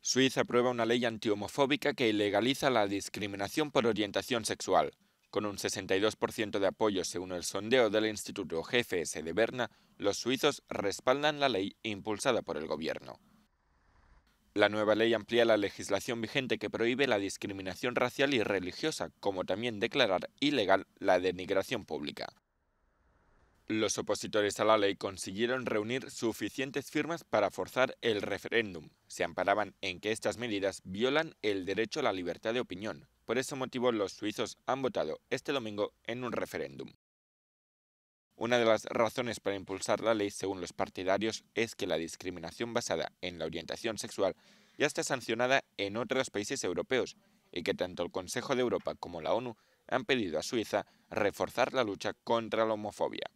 Suiza aprueba una ley antihomofóbica que ilegaliza la discriminación por orientación sexual. Con un 62% de apoyo según el sondeo del Instituto GFS de Berna, los suizos respaldan la ley impulsada por el gobierno. La nueva ley amplía la legislación vigente que prohíbe la discriminación racial y religiosa, como también declarar ilegal la denigración pública. Los opositores a la ley consiguieron reunir suficientes firmas para forzar el referéndum. Se amparaban en que estas medidas violan el derecho a la libertad de opinión. Por ese motivo los suizos han votado este domingo en un referéndum. Una de las razones para impulsar la ley, según los partidarios, es que la discriminación basada en la orientación sexual ya está sancionada en otros países europeos y que tanto el Consejo de Europa como la ONU han pedido a Suiza reforzar la lucha contra la homofobia.